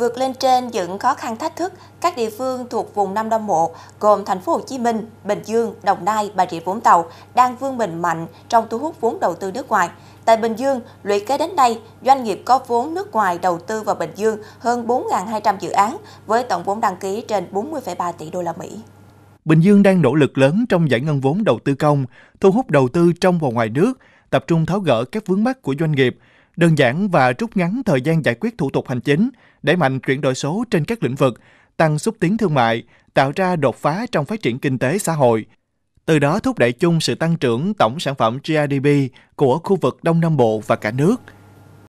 Vượt lên trên những khó khăn thách thức, các địa phương thuộc vùng Nam Đông Bộ gồm thành phố Hồ Chí Minh, Bình Dương, Đồng Nai, Bà Rịa Vũng Tàu đang vươn mình mạnh trong thu hút vốn đầu tư nước ngoài. Tại Bình Dương, lũy kế đến nay, doanh nghiệp có vốn nước ngoài đầu tư vào Bình Dương hơn 4.200 dự án với tổng vốn đăng ký trên 40,3 tỷ đô la Mỹ. Bình Dương đang nỗ lực lớn trong giải ngân vốn đầu tư công, thu hút đầu tư trong và ngoài nước, tập trung tháo gỡ các vướng mắc của doanh nghiệp, đơn giản và rút ngắn thời gian giải quyết thủ tục hành chính, đẩy mạnh chuyển đổi số trên các lĩnh vực, tăng xúc tiến thương mại, tạo ra đột phá trong phát triển kinh tế xã hội. Từ đó thúc đẩy chung sự tăng trưởng tổng sản phẩm GDP của khu vực Đông Nam Bộ và cả nước –